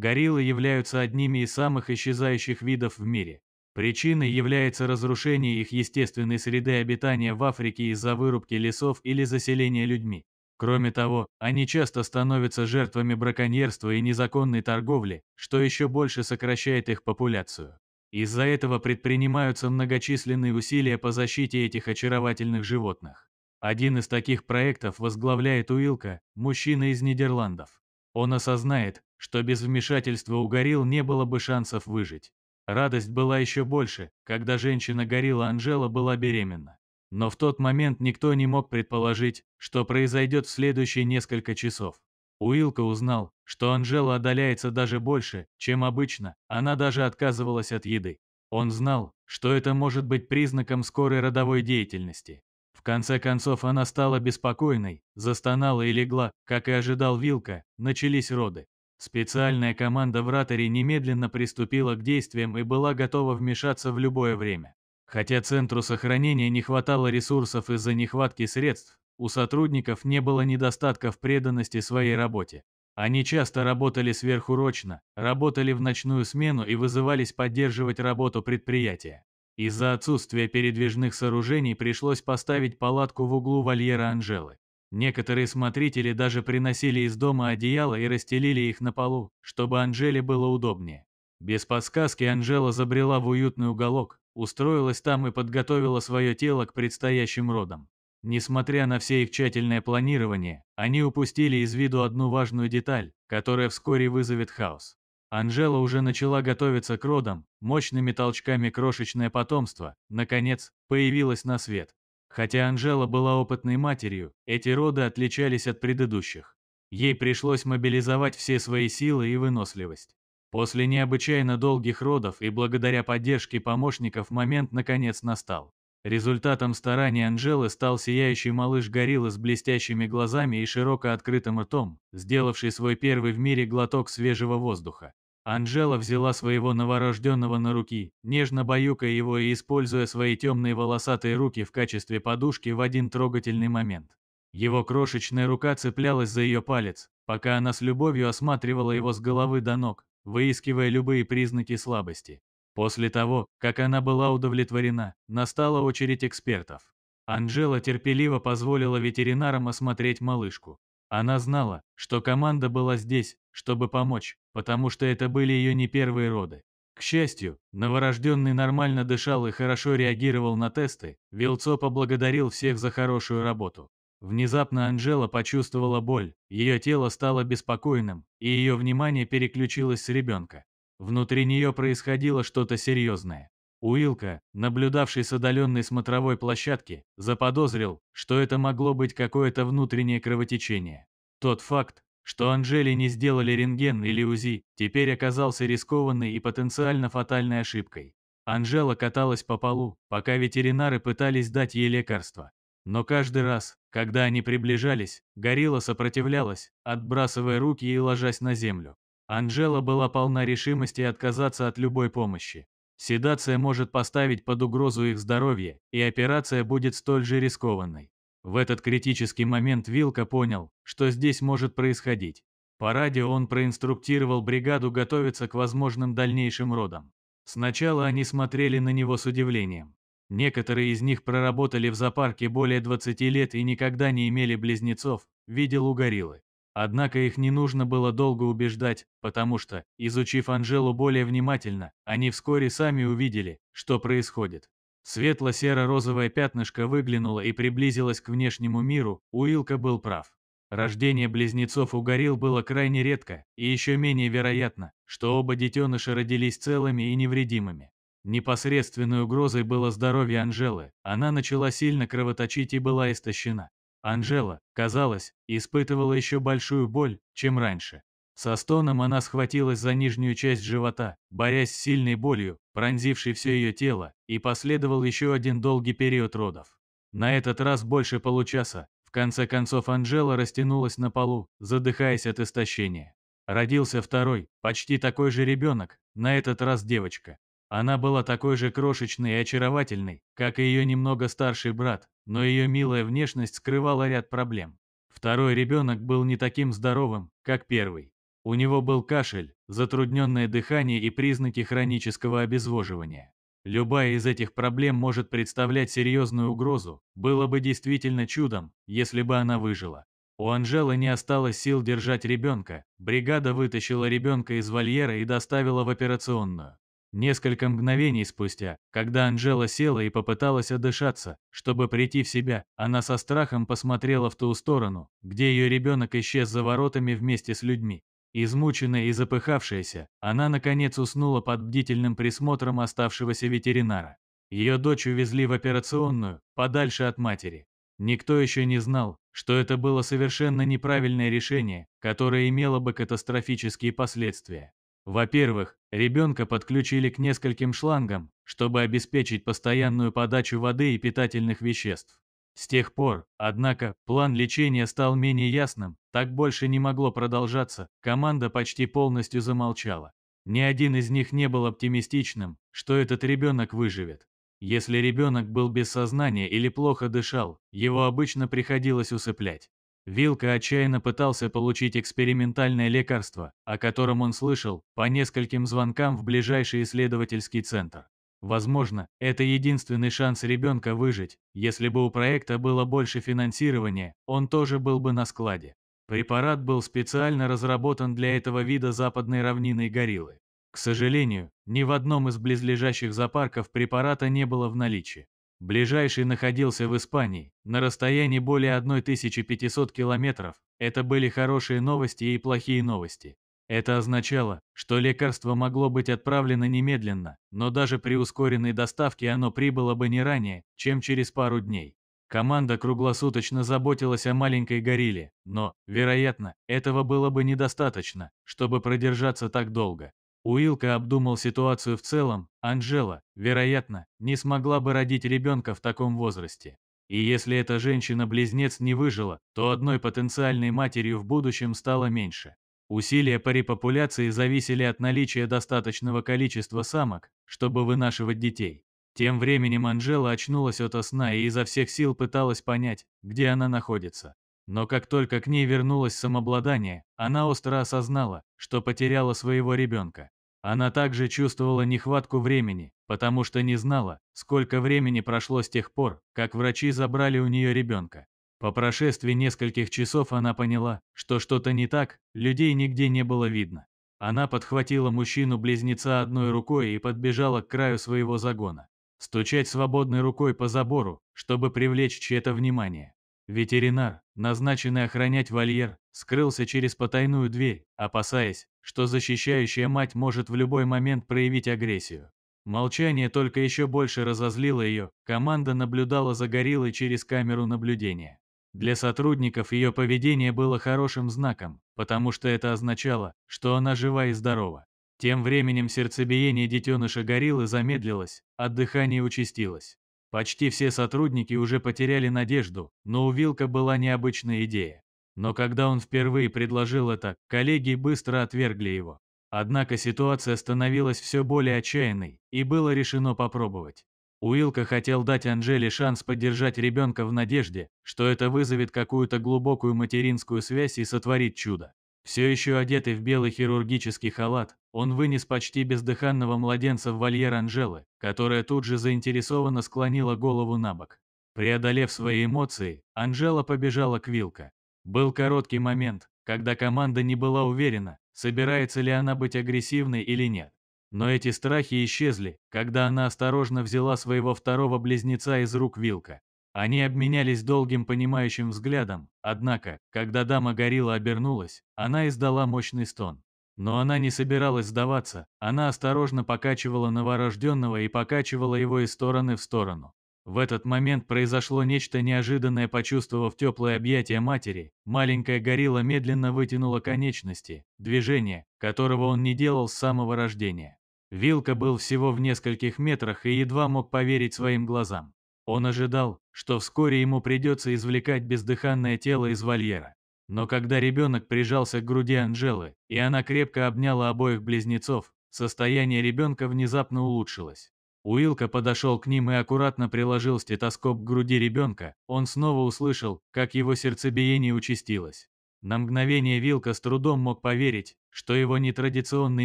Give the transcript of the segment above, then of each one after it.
гориллы являются одними из самых исчезающих видов в мире. Причиной является разрушение их естественной среды обитания в Африке из-за вырубки лесов или заселения людьми. Кроме того, они часто становятся жертвами браконьерства и незаконной торговли, что еще больше сокращает их популяцию. Из-за этого предпринимаются многочисленные усилия по защите этих очаровательных животных. Один из таких проектов возглавляет Уилка, мужчина из Нидерландов. Он осознает, что без вмешательства у горилл не было бы шансов выжить. Радость была еще больше, когда женщина-горилла Анжела была беременна. Но в тот момент никто не мог предположить, что произойдет в следующие несколько часов. Уилка узнал, что Анжела отдаляется даже больше, чем обычно, она даже отказывалась от еды. Он знал, что это может быть признаком скорой родовой деятельности. В конце концов она стала беспокойной, застонала и легла, как и ожидал Вилка, начались роды. Специальная команда вратарей немедленно приступила к действиям и была готова вмешаться в любое время. Хотя центру сохранения не хватало ресурсов из-за нехватки средств, у сотрудников не было недостатка в преданности своей работе. Они часто работали сверхурочно, работали в ночную смену и вызывались поддерживать работу предприятия. Из-за отсутствия передвижных сооружений пришлось поставить палатку в углу вольера Анжелы. Некоторые смотрители даже приносили из дома одеяло и расстелили их на полу, чтобы Анжеле было удобнее. Без подсказки Анжела забрела в уютный уголок, устроилась там и подготовила свое тело к предстоящим родам. Несмотря на все их тщательное планирование, они упустили из виду одну важную деталь, которая вскоре вызовет хаос. Анжела уже начала готовиться к родам, мощными толчками крошечное потомство, наконец, появилось на свет. Хотя Анжела была опытной матерью, эти роды отличались от предыдущих. Ей пришлось мобилизовать все свои силы и выносливость. После необычайно долгих родов и благодаря поддержке помощников момент наконец настал. Результатом старания Анжелы стал сияющий малыш-горилла с блестящими глазами и широко открытым ртом, сделавший свой первый в мире глоток свежего воздуха. Анжела взяла своего новорожденного на руки, нежно баюкая его и используя свои темные волосатые руки в качестве подушки в один трогательный момент. Его крошечная рука цеплялась за ее палец, пока она с любовью осматривала его с головы до ног, выискивая любые признаки слабости. После того, как она была удовлетворена, настала очередь экспертов. Анжела терпеливо позволила ветеринарам осмотреть малышку. Она знала, что команда была здесь, чтобы помочь, потому что это были ее не первые роды. К счастью, новорожденный нормально дышал и хорошо реагировал на тесты, Вилцо поблагодарил всех за хорошую работу. Внезапно Анжела почувствовала боль, ее тело стало беспокойным, и ее внимание переключилось с ребенка. Внутри нее происходило что-то серьезное. Уилка, наблюдавший с отдаленной смотровой площадки, заподозрил, что это могло быть какое-то внутреннее кровотечение. Тот факт, что Анжели не сделали рентген или УЗИ, теперь оказался рискованной и потенциально фатальной ошибкой. Анжела каталась по полу, пока ветеринары пытались дать ей лекарство. Но каждый раз, когда они приближались, горилла сопротивлялась, отбрасывая руки и ложась на землю. Анжела была полна решимости отказаться от любой помощи. Седация может поставить под угрозу их здоровье, и операция будет столь же рискованной. В этот критический момент Вилка понял, что здесь может происходить. По радио он проинструктировал бригаду готовиться к возможным дальнейшим родам. Сначала они смотрели на него с удивлением. Некоторые из них проработали в зоопарке более 20 лет и никогда не имели близнецов, видел у гориллы. Однако их не нужно было долго убеждать, потому что, изучив Анжелу более внимательно, они вскоре сами увидели, что происходит. Светло-серо-розовое пятнышко выглянуло и приблизилось к внешнему миру, Уилка был прав. Рождение близнецов у горилл было крайне редко, и еще менее вероятно, что оба детеныша родились целыми и невредимыми. Непосредственной угрозой было здоровье Анжелы, она начала сильно кровоточить и была истощена. Анжела, казалось, испытывала еще большую боль, чем раньше. Со стоном она схватилась за нижнюю часть живота, борясь с сильной болью, пронзившей все ее тело, и последовал еще один долгий период родов. На этот раз больше получаса. В конце концов Анжела растянулась на полу, задыхаясь от истощения. Родился второй, почти такой же ребенок, на этот раз девочка. Она была такой же крошечной и очаровательной, как и ее немного старший брат, но ее милая внешность скрывала ряд проблем. Второй ребенок был не таким здоровым, как первый. У него был кашель, затрудненное дыхание и признаки хронического обезвоживания. Любая из этих проблем может представлять серьезную угрозу, было бы действительно чудом, если бы она выжила. У Анжелы не осталось сил держать ребенка, бригада вытащила ребенка из вольера и доставила в операционную. Несколько мгновений спустя, когда Анжела села и попыталась отдышаться, чтобы прийти в себя, она со страхом посмотрела в ту сторону, где ее ребенок исчез за воротами вместе с людьми. Измученная и запыхавшаяся, она наконец уснула под бдительным присмотром оставшегося ветеринара. Ее дочь увезли в операционную, подальше от матери. Никто еще не знал, что это было совершенно неправильное решение, которое имело бы катастрофические последствия. Во-первых, Ребенка подключили к нескольким шлангам, чтобы обеспечить постоянную подачу воды и питательных веществ. С тех пор, однако, план лечения стал менее ясным, так больше не могло продолжаться, команда почти полностью замолчала. Ни один из них не был оптимистичным, что этот ребенок выживет. Если ребенок был без сознания или плохо дышал, его обычно приходилось усыплять. Вилка отчаянно пытался получить экспериментальное лекарство, о котором он слышал по нескольким звонкам в ближайший исследовательский центр. Возможно, это единственный шанс ребенка выжить. Если бы у проекта было больше финансирования, он тоже был бы на складе. Препарат был специально разработан для этого вида западной равнинной гориллы. К сожалению, ни в одном из близлежащих зоопарков препарата не было в наличии. Ближайший находился в Испании, на расстоянии более 1500 километров. Это были хорошие новости и плохие новости. Это означало, что лекарство могло быть отправлено немедленно, но даже при ускоренной доставке оно прибыло бы не ранее, чем через пару дней. Команда круглосуточно заботилась о маленькой горилле, но, вероятно, этого было бы недостаточно, чтобы продержаться так долго. Уилка обдумал ситуацию в целом, Анжела, вероятно, не смогла бы родить ребенка в таком возрасте. И если эта женщина-близнец не выжила, то одной потенциальной матерью в будущем стало меньше. Усилия по репопуляции зависели от наличия достаточного количества самок, чтобы вынашивать детей. Тем временем Анжела очнулась от сна и изо всех сил пыталась понять, где она находится. Но как только к ней вернулось самообладание, она остро осознала, что потеряла своего ребенка. Она также чувствовала нехватку времени, потому что не знала, сколько времени прошло с тех пор, как врачи забрали у нее ребенка. По прошествии нескольких часов она поняла, что что-то не так, людей нигде не было видно. Она подхватила мужчину-близнеца одной рукой и подбежала к краю своего загона. Стучать свободной рукой по забору, чтобы привлечь чье-то внимание. Ветеринар, назначенный охранять вольер, скрылся через потайную дверь, опасаясь, что защищающая мать может в любой момент проявить агрессию. Молчание только еще больше разозлило ее, команда наблюдала за гориллой через камеру наблюдения. Для сотрудников ее поведение было хорошим знаком, потому что это означало, что она жива и здорова. Тем временем сердцебиение детеныша гориллы замедлилось, а дыхание участилось. Почти все сотрудники уже потеряли надежду, но у Вилка была необычная идея. Но когда он впервые предложил это, коллеги быстро отвергли его. Однако ситуация становилась все более отчаянной, и было решено попробовать. Уилка хотел дать Анжеле шанс поддержать ребенка в надежде, что это вызовет какую-то глубокую материнскую связь и сотворит чудо. Все еще одетый в белый хирургический халат, он вынес почти бездыханного младенца в вольер Анжелы, которая тут же заинтересованно склонила голову на бок. Преодолев свои эмоции, Анжела побежала к Вилка. Был короткий момент, когда команда не была уверена, собирается ли она быть агрессивной или нет. Но эти страхи исчезли, когда она осторожно взяла своего второго близнеца из рук Вилка. Они обменялись долгим понимающим взглядом, однако, когда дама горила обернулась, она издала мощный стон. Но она не собиралась сдаваться, она осторожно покачивала новорожденного и покачивала его из стороны в сторону. В этот момент произошло нечто неожиданное, почувствовав теплое объятие матери, маленькая горилла медленно вытянула конечности, движение, которого он не делал с самого рождения. Вилка был всего в нескольких метрах и едва мог поверить своим глазам. Он ожидал, что вскоре ему придется извлекать бездыханное тело из вольера. Но когда ребенок прижался к груди Анжелы, и она крепко обняла обоих близнецов, состояние ребенка внезапно улучшилось. Уилка подошел к ним и аккуратно приложил стетоскоп к груди ребенка, он снова услышал, как его сердцебиение участилось. На мгновение Вилка с трудом мог поверить, что его нетрадиционный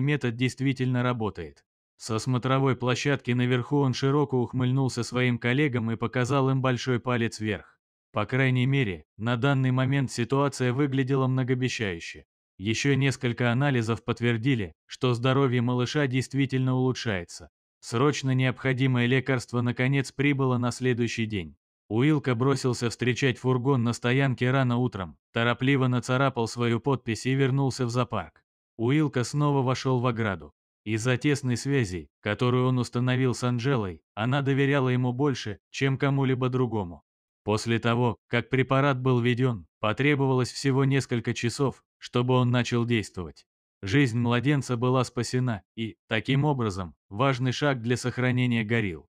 метод действительно работает. Со смотровой площадки наверху он широко ухмыльнулся своим коллегам и показал им большой палец вверх. По крайней мере, на данный момент ситуация выглядела многообещающе. Еще несколько анализов подтвердили, что здоровье малыша действительно улучшается. Срочно необходимое лекарство наконец прибыло на следующий день. Уилка бросился встречать фургон на стоянке рано утром, торопливо нацарапал свою подпись и вернулся в зоопарк. Уилка снова вошел в ограду. Из-за тесной связи, которую он установил с Анжелой, она доверяла ему больше, чем кому-либо другому. После того, как препарат был введен, потребовалось всего несколько часов, чтобы он начал действовать. Жизнь младенца была спасена, и, таким образом, важный шаг для сохранения горил.